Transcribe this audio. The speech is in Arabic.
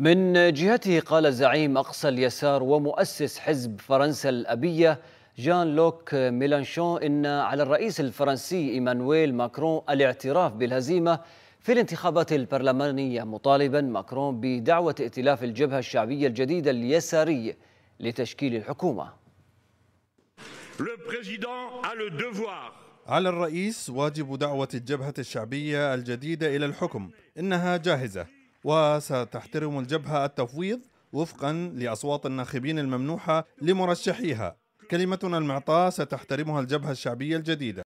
من جهته قال زعيم أقصى اليسار ومؤسس حزب فرنسا الأبية جان لوك ميلانشون إن على الرئيس الفرنسي إيمانويل ماكرون الاعتراف بالهزيمة في الانتخابات البرلمانية مطالبا ماكرون بدعوة ائتلاف الجبهة الشعبية الجديدة اليساري لتشكيل الحكومة على الرئيس واجب دعوة الجبهة الشعبية الجديدة إلى الحكم إنها جاهزة وستحترم الجبهة التفويض وفقا لأصوات الناخبين الممنوحة لمرشحيها كلمتنا المعطاة ستحترمها الجبهة الشعبية الجديدة